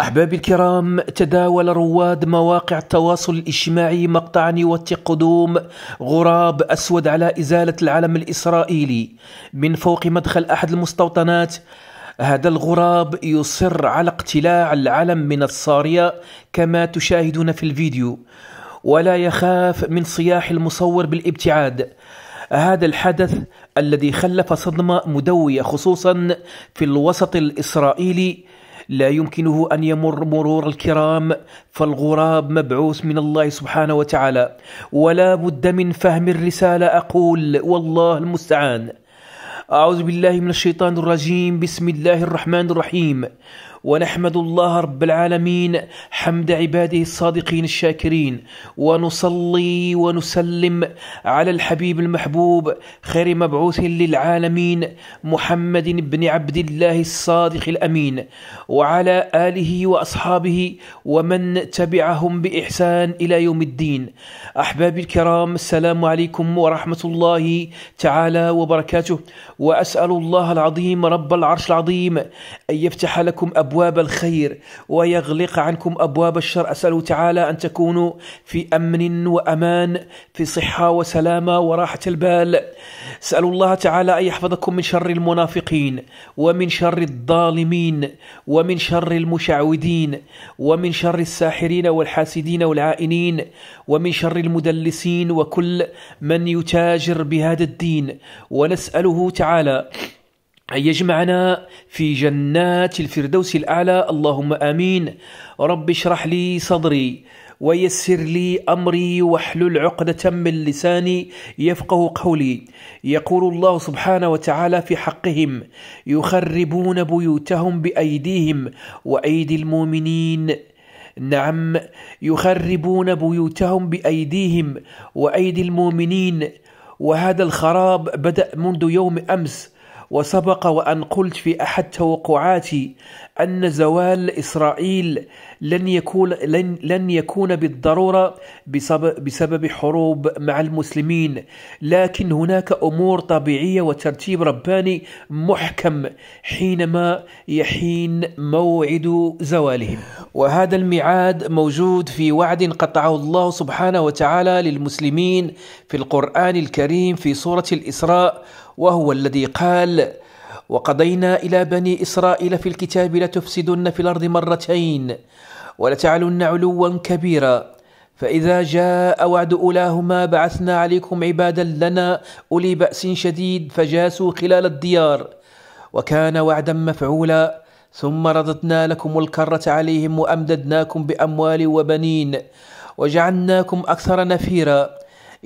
أحبابي الكرام تداول رواد مواقع التواصل الاجتماعي مقطعا يوثق قدوم غراب أسود على إزالة العلم الإسرائيلي من فوق مدخل أحد المستوطنات هذا الغراب يصر على اقتلاع العلم من الصارية كما تشاهدون في الفيديو ولا يخاف من صياح المصور بالابتعاد هذا الحدث الذي خلف صدمة مدوية خصوصا في الوسط الإسرائيلي لا يمكنه أن يمر مرور الكرام فالغراب مبعوث من الله سبحانه وتعالى ولا بد من فهم الرسالة أقول والله المستعان أعوذ بالله من الشيطان الرجيم بسم الله الرحمن الرحيم ونحمد الله رب العالمين حمد عباده الصادقين الشاكرين ونصلي ونسلم على الحبيب المحبوب خير مبعوث للعالمين محمد بن عبد الله الصادق الامين وعلى اله واصحابه ومن تبعهم باحسان الى يوم الدين احبابي الكرام السلام عليكم ورحمه الله تعالى وبركاته واسال الله العظيم رب العرش العظيم ان يفتح لكم أبواب أبواب الخير ويغلق عنكم أبواب الشر أسأله تعالى أن تكونوا في أمن وأمان في صحة وسلامة وراحة البال أسأل الله تعالى أن يحفظكم من شر المنافقين ومن شر الظالمين ومن شر المشعوذين ومن شر الساحرين والحاسدين والعائنين ومن شر المدلسين وكل من يتاجر بهذا الدين ونسأله تعالى أن يجمعنا في جنات الفردوس الأعلى اللهم آمين رب اشرح لي صدري ويسر لي أمري واحلل عقدة من لساني يفقه قولي يقول الله سبحانه وتعالى في حقهم يخربون بيوتهم بأيديهم وأيدي المؤمنين نعم يخربون بيوتهم بأيديهم وأيدي المؤمنين وهذا الخراب بدأ منذ يوم أمس وسبق وأن قلت في أحد توقعاتي أن زوال إسرائيل لن يكون لن, لن يكون بالضرورة بسبب, بسبب حروب مع المسلمين، لكن هناك أمور طبيعية وترتيب رباني محكم حينما يحين موعد زوالهم. وهذا الميعاد موجود في وعد قطعه الله سبحانه وتعالى للمسلمين في القرآن الكريم في سورة الإسراء وهو الذي قال وقضينا إلى بني إسرائيل في الكتاب لتفسدن في الأرض مرتين ولتعلن علوا كبيرا فإذا جاء وعد أولاهما بعثنا عليكم عبادا لنا أولي بأس شديد فجاسوا خلال الديار وكان وعدا مفعولا ثم رددنا لكم الكرة عليهم وأمددناكم بأموال وبنين وجعلناكم أكثر نفيرا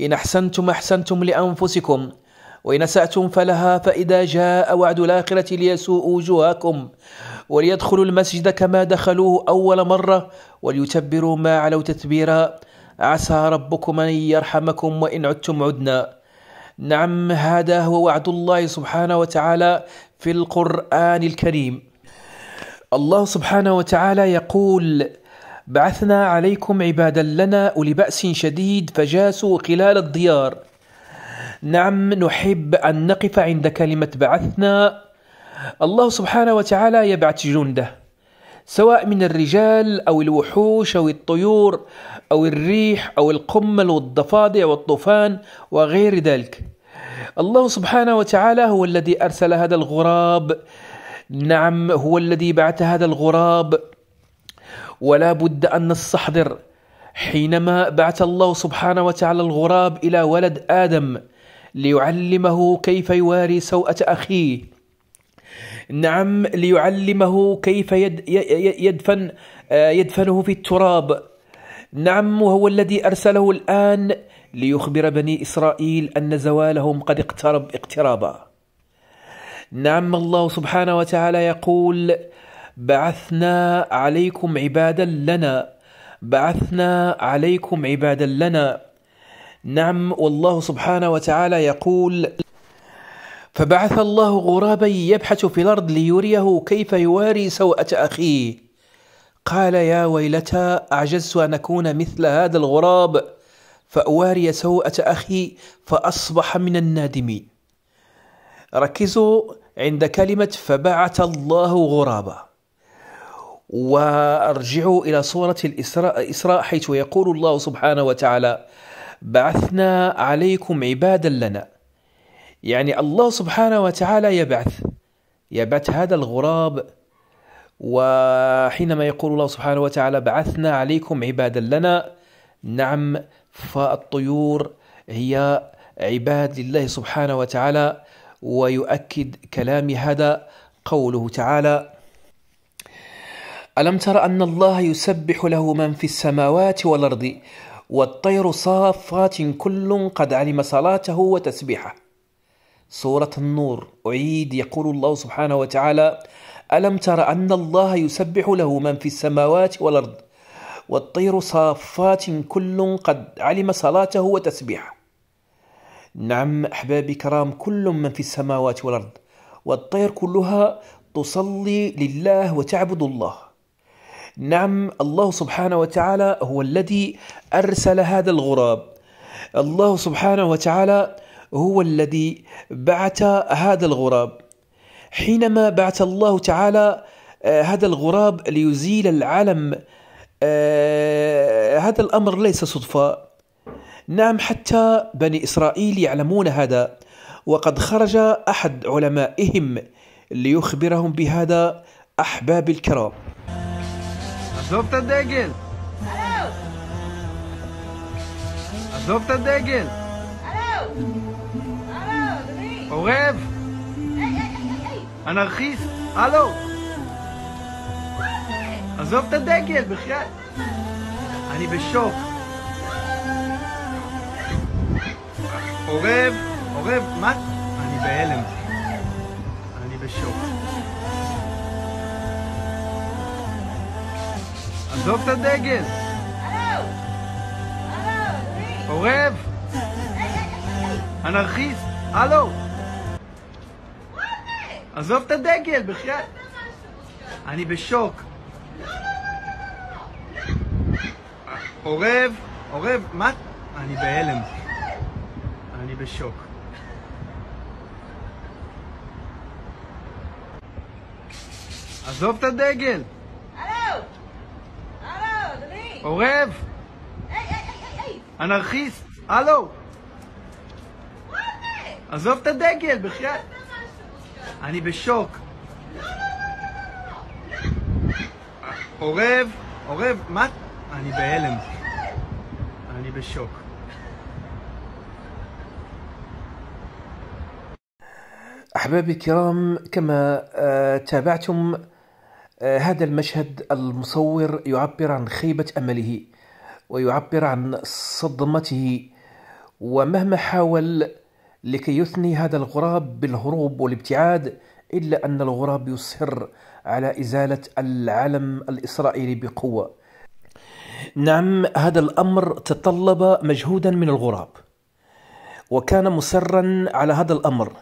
إن أحسنتم أحسنتم لأنفسكم وإن أسأتم فلها فإذا جاء وعد الآخرة ليسوء وجوهكم وليدخلوا المسجد كما دخلوه أول مرة وليتبروا ما علوا تتبيرا عسى ربكم أن يرحمكم وإن عدتم عدنا نعم هذا هو وعد الله سبحانه وتعالى في القرآن الكريم الله سبحانه وتعالى يقول بعثنا عليكم عبادا لنا أولي بأس شديد فجاسوا خلال الديار نعم نحب أن نقف عند كلمة بعثنا الله سبحانه وتعالى يبعث جنده سواء من الرجال أو الوحوش أو الطيور أو الريح أو القمل والضفادع والطوفان وغير ذلك الله سبحانه وتعالى هو الذي أرسل هذا الغراب نعم هو الذي بعث هذا الغراب ولا بد أن نستحضر حينما بعث الله سبحانه وتعالى الغراب إلى ولد آدم ليعلمه كيف يواري سوءة أخيه نعم ليعلمه كيف يد يدفن آه، يدفنه في التراب نعم وهو الذي أرسله الآن ليخبر بني إسرائيل أن زوالهم قد اقترب اقترابا نعم الله سبحانه وتعالى يقول بعثنا عليكم عبادا لنا بعثنا عليكم عبادا لنا نعم والله سبحانه وتعالى يقول فبعث الله غرابا يبحث في الارض ليريه كيف يواري سوءه اخيه قال يا ويلتى اعجزت ان اكون مثل هذا الغراب فاواري سوءه اخي فاصبح من النادمين ركزوا عند كلمه فبعث الله غرابا وارجعوا الى سوره الاسراء حيث يقول الله سبحانه وتعالى بعثنا عليكم عبادا لنا يعني الله سبحانه وتعالى يبعث يبعث هذا الغراب وحينما يقول الله سبحانه وتعالى بعثنا عليكم عبادا لنا نعم فالطيور هي عباد لله سبحانه وتعالى ويؤكد كلامي هذا قوله تعالى ألم تر أن الله يسبح له من في السماوات والأرض والطير صافات كل قد علم صلاته وتسبيحه سورة النور أعيد يقول الله سبحانه وتعالى ألم تر أن الله يسبح له من في السماوات والأرض والطير صافات كل قد علم صلاته وتسبيحه نعم أحبابي كرام كل من في السماوات والأرض والطير كلها تصلي لله وتعبد الله نعم الله سبحانه وتعالى هو الذي أرسل هذا الغراب الله سبحانه وتعالى هو الذي بعث هذا الغراب حينما بعث الله تعالى آه، هذا الغراب ليزيل العلم آه، هذا الأمر ليس صدفة نعم حتى بني إسرائيل يعلمون هذا وقد خرج أحد علمائهم ليخبرهم بهذا أحباب الكرام עזוב את הדגל! עזוב את הדגל! עורב! אנרכיסט! הלו! עזוב את הדגל, בחייאת! אני בשוק. עורב, עורב, מה? אני בהלם. אני בשוק. עזוב את הדגל! הלו! עורב! אנרכיסט! הלו! עזוב את הדגל, בחייאת! אני בשוק. עורב, עורב, מה? אני בהלם. אני בשוק. עזוב את הדגל! עורב! אנרכיסט! הלו! עזוב את הדגל, בחייאת! אני בשוק. עורב, עורב, מה? אני בהלם. אני בשוק. أحبابي الكرام كما تابعتم آه، هذا المشهد المصور يعبر عن خيبة أمله ويعبر عن صدمته ومهما حاول لكي يثني هذا الغراب بالهروب والابتعاد إلا أن الغراب يصر على إزالة العلم الإسرائيلي بقوة نعم هذا الأمر تطلب مجهودا من الغراب وكان مصرا على هذا الأمر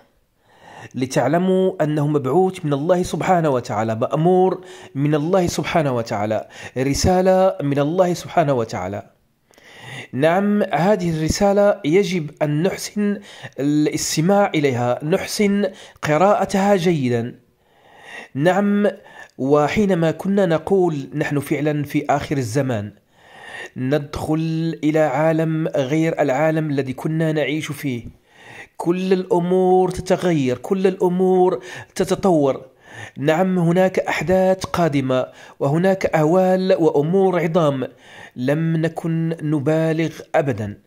لتعلموا أنه مبعوث من الله سبحانه وتعالى مأمور من الله سبحانه وتعالى رسالة من الله سبحانه وتعالى نعم هذه الرسالة يجب أن نحسن الاستماع إليها نحسن قراءتها جيدا نعم وحينما كنا نقول نحن فعلا في آخر الزمان ندخل إلى عالم غير العالم الذي كنا نعيش فيه كل الامور تتغير كل الامور تتطور نعم هناك احداث قادمه وهناك اهوال وامور عظام لم نكن نبالغ ابدا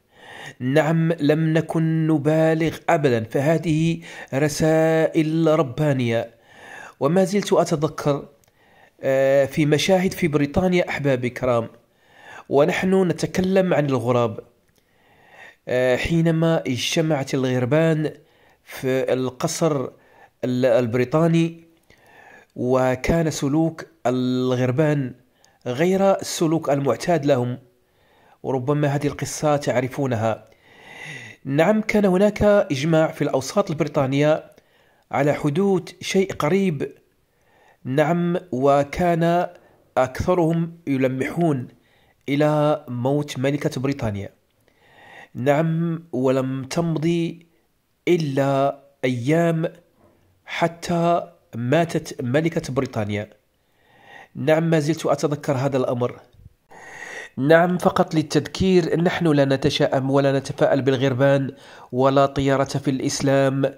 نعم لم نكن نبالغ ابدا فهذه رسائل ربانيه وما زلت اتذكر آه، في مشاهد في بريطانيا احبابي كرام ونحن نتكلم عن الغراب آه، حينما اجتمعت الغربان في القصر البريطاني وكان سلوك الغربان غير السلوك المعتاد لهم وربما هذه القصة تعرفونها نعم كان هناك إجماع في الأوساط البريطانية على حدوث شيء قريب نعم وكان أكثرهم يلمحون إلى موت ملكة بريطانيا نعم ولم تمضي إلا أيام حتى ماتت ملكة بريطانيا نعم ما زلت أتذكر هذا الأمر نعم فقط للتذكير نحن لا نتشائم ولا نتفاءل بالغربان ولا طيارة في الإسلام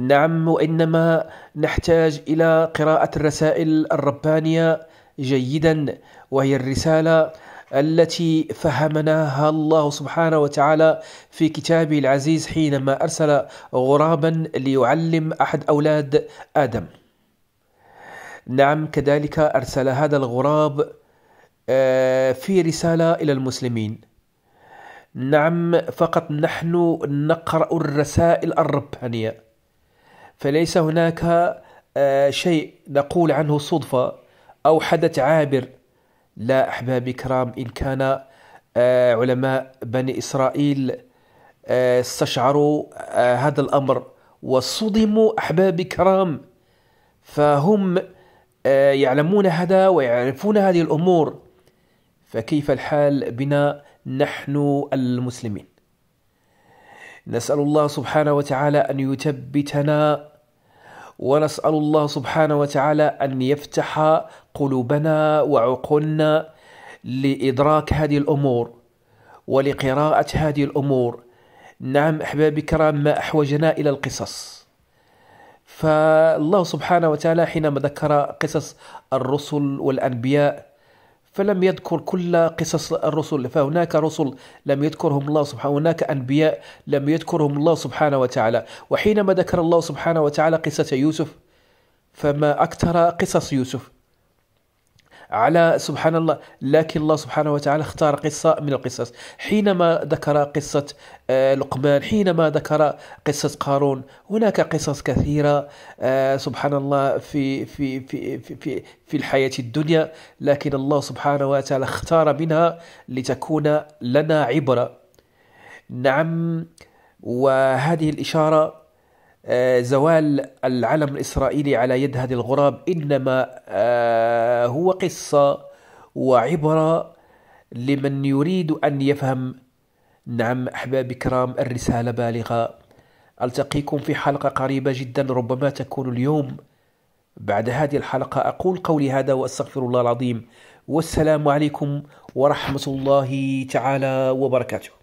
نعم وإنما نحتاج إلى قراءة الرسائل الربانية جيدا وهي الرسالة التي فهمناها الله سبحانه وتعالى في كتابه العزيز حينما أرسل غرابا ليعلم أحد أولاد آدم نعم كذلك أرسل هذا الغراب آه، في رسالة إلى المسلمين نعم فقط نحن نقرأ الرسائل الربانية فليس هناك آه، شيء نقول عنه صدفة أو حدث عابر لا أحبابي كرام إن كان آه، علماء بني إسرائيل آه، استشعروا آه، هذا الأمر وصدموا أحبابي كرام فهم يعلمون هذا ويعرفون هذه الأمور فكيف الحال بنا نحن المسلمين نسأل الله سبحانه وتعالى أن يثبتنا ونسأل الله سبحانه وتعالى أن يفتح قلوبنا وعقولنا لإدراك هذه الأمور ولقراءة هذه الأمور نعم أحبابي الكرام ما أحوجنا إلى القصص فالله سبحانه وتعالى حينما ذكر قصص الرسل والأنبياء فلم يذكر كل قصص الرسل فهناك رسل لم يذكرهم الله سبحانه هناك أنبياء لم يذكرهم الله سبحانه وتعالى وحينما ذكر الله سبحانه وتعالى قصة يوسف فما أكثر قصص يوسف على سبحان الله لكن الله سبحانه وتعالى اختار قصة من القصص حينما ذكر قصة آه، لقمان حينما ذكر قصة قارون هناك قصص كثيرة آه، سبحان الله في في في في في الحياة الدنيا لكن الله سبحانه وتعالى اختار منها لتكون لنا عبرة نعم وهذه الإشارة آه، زوال العلم الإسرائيلي على يد هذه الغراب إنما آه، هو قصة وعبرة لمن يريد أن يفهم نعم أحبابي الكرام الرسالة بالغة ألتقيكم في حلقة قريبة جدا ربما تكون اليوم بعد هذه الحلقة أقول قولي هذا وأستغفر الله العظيم والسلام عليكم ورحمة الله تعالى وبركاته